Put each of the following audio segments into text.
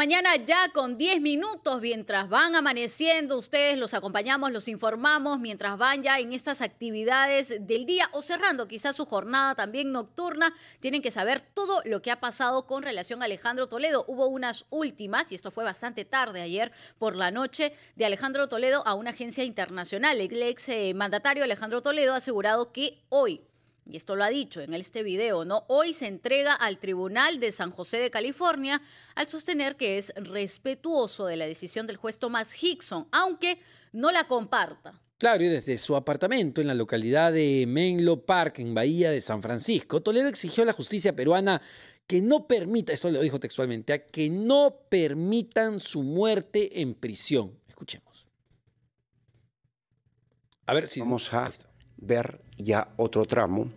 mañana ya con 10 minutos, mientras van amaneciendo, ustedes los acompañamos, los informamos, mientras van ya en estas actividades del día o cerrando quizás su jornada también nocturna, tienen que saber todo lo que ha pasado con relación a Alejandro Toledo. Hubo unas últimas, y esto fue bastante tarde ayer por la noche, de Alejandro Toledo a una agencia internacional. El ex eh, mandatario Alejandro Toledo ha asegurado que hoy y esto lo ha dicho en este video, ¿no? Hoy se entrega al Tribunal de San José de California al sostener que es respetuoso de la decisión del juez Thomas Hickson, aunque no la comparta. Claro, y desde su apartamento en la localidad de Menlo Park, en Bahía de San Francisco, Toledo exigió a la justicia peruana que no permita, esto lo dijo textualmente, ¿eh? que no permitan su muerte en prisión. Escuchemos. A ver si... Vamos a ver ya otro tramo.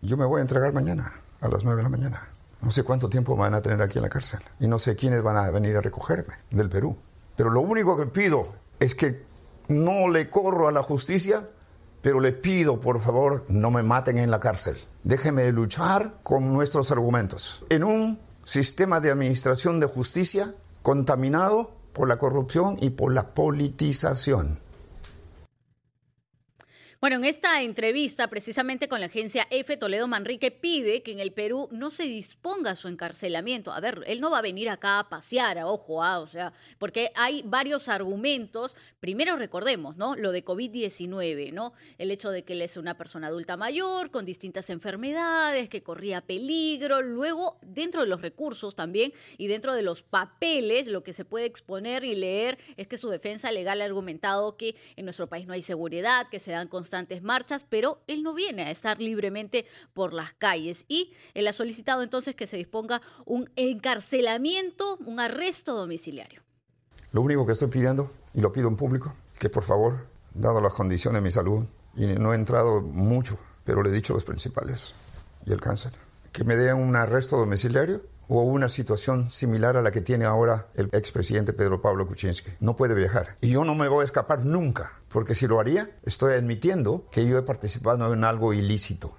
Yo me voy a entregar mañana, a las nueve de la mañana. No sé cuánto tiempo van a tener aquí en la cárcel y no sé quiénes van a venir a recogerme del Perú. Pero lo único que pido es que no le corro a la justicia, pero le pido, por favor, no me maten en la cárcel. Déjeme luchar con nuestros argumentos. En un sistema de administración de justicia contaminado por la corrupción y por la politización. Bueno, en esta entrevista precisamente con la agencia F Toledo Manrique pide que en el Perú no se disponga su encarcelamiento. A ver, él no va a venir acá a pasear, a ojo, ah, o sea, porque hay varios argumentos. Primero recordemos, ¿no? Lo de COVID-19, ¿no? El hecho de que él es una persona adulta mayor, con distintas enfermedades, que corría peligro. Luego, dentro de los recursos también y dentro de los papeles, lo que se puede exponer y leer es que su defensa legal ha argumentado que en nuestro país no hay seguridad, que se dan constantes marchas, pero él no viene a estar libremente por las calles y él ha solicitado entonces que se disponga un encarcelamiento, un arresto domiciliario. Lo único que estoy pidiendo, y lo pido en público, que por favor, dado las condiciones de mi salud, y no he entrado mucho, pero le he dicho los principales, y el cáncer, que me den un arresto domiciliario o una situación similar a la que tiene ahora el expresidente Pedro Pablo Kuczynski. No puede viajar. Y yo no me voy a escapar nunca, porque si lo haría, estoy admitiendo que yo he participado en algo ilícito.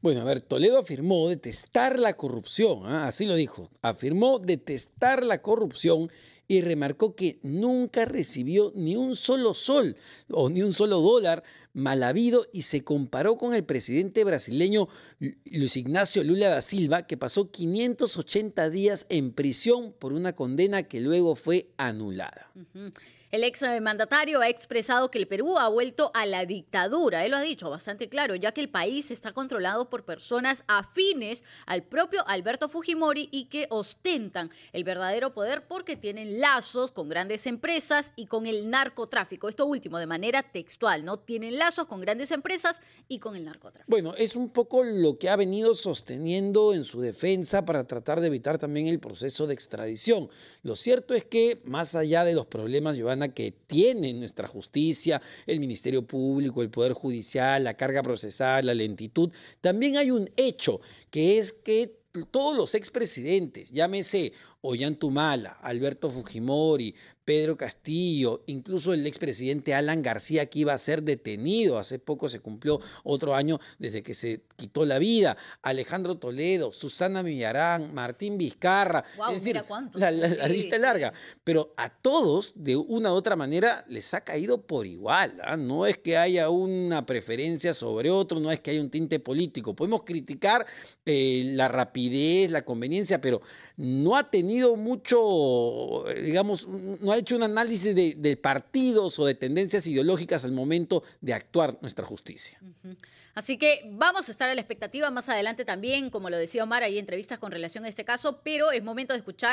Bueno, a ver, Toledo afirmó detestar la corrupción, ¿ah? así lo dijo, afirmó detestar la corrupción y remarcó que nunca recibió ni un solo sol o ni un solo dólar mal habido y se comparó con el presidente brasileño Luis Ignacio Lula da Silva, que pasó 580 días en prisión por una condena que luego fue anulada. El ex mandatario ha expresado que el Perú ha vuelto a la dictadura. Él lo ha dicho bastante claro, ya que el país está controlado por personas afines al propio Alberto Fujimori y que ostentan el verdadero poder porque tienen lazos con grandes empresas y con el narcotráfico. Esto último, de manera textual, ¿no? Tienen lazos con grandes empresas y con el narcotráfico. Bueno, es un poco lo que ha venido sosteniendo en su defensa para tratar de evitar también el proceso de extradición. Lo cierto es que, más allá de los problemas, Giovanna, que tiene nuestra justicia, el Ministerio Público, el Poder Judicial, la carga procesal, la lentitud, también hay un hecho, que es que todos los expresidentes, llámese Ollantumala, Alberto Fujimori, Pedro Castillo, incluso el expresidente Alan García que iba a ser detenido. Hace poco se cumplió otro año desde que se quitó la vida. Alejandro Toledo, Susana Villarán, Martín Vizcarra. es decir, la, lista es larga. Pero a todos, de una u otra manera, les ha caído por igual. ¿ah? No es que haya una preferencia sobre otro, no es que haya un tinte político. Podemos criticar eh, la rapidez, la conveniencia, pero no ha tenido mucho, eh, digamos, no ha hecho un análisis de, partidos o de tendencias ideológicas al momento de actuar nuestra justicia. Así que vamos a estar a la expectativa más adelante también, como lo decía Omar, hay entrevistas con relación a este caso, pero es momento de escuchar